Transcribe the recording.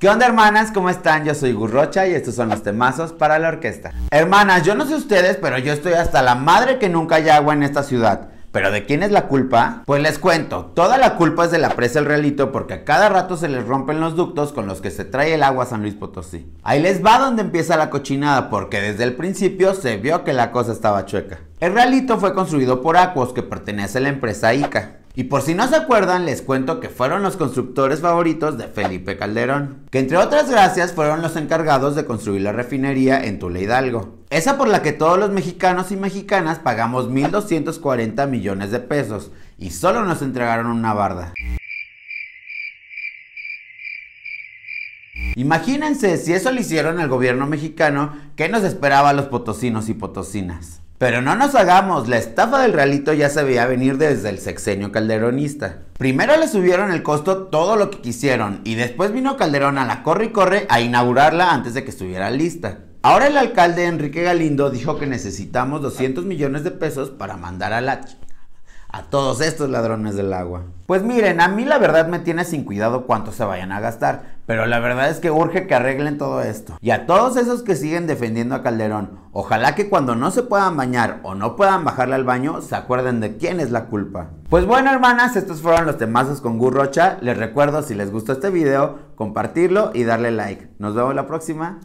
¿Qué onda hermanas? ¿Cómo están? Yo soy Gurrocha y estos son los temazos para la orquesta. Hermanas, yo no sé ustedes, pero yo estoy hasta la madre que nunca hay agua en esta ciudad. ¿Pero de quién es la culpa? Pues les cuento, toda la culpa es de la presa El Realito porque a cada rato se les rompen los ductos con los que se trae el agua a San Luis Potosí. Ahí les va donde empieza la cochinada porque desde el principio se vio que la cosa estaba chueca. El Realito fue construido por Acuos, que pertenece a la empresa ICA. Y por si no se acuerdan, les cuento que fueron los constructores favoritos de Felipe Calderón, que entre otras gracias fueron los encargados de construir la refinería en Tula Hidalgo. Esa por la que todos los mexicanos y mexicanas pagamos 1.240 millones de pesos y solo nos entregaron una barda. Imagínense si eso le hicieron al gobierno mexicano, ¿qué nos esperaba a los potosinos y potosinas? Pero no nos hagamos, la estafa del realito ya se veía venir desde el sexenio calderonista. Primero le subieron el costo todo lo que quisieron y después vino Calderón a la corre y corre a inaugurarla antes de que estuviera lista. Ahora el alcalde Enrique Galindo dijo que necesitamos 200 millones de pesos para mandar a la a todos estos ladrones del agua. Pues miren, a mí la verdad me tiene sin cuidado cuánto se vayan a gastar, pero la verdad es que urge que arreglen todo esto. Y a todos esos que siguen defendiendo a Calderón, ojalá que cuando no se puedan bañar o no puedan bajarle al baño, se acuerden de quién es la culpa. Pues bueno hermanas, estos fueron los temazos con Gurrocha. Les recuerdo si les gustó este video, compartirlo y darle like. Nos vemos la próxima.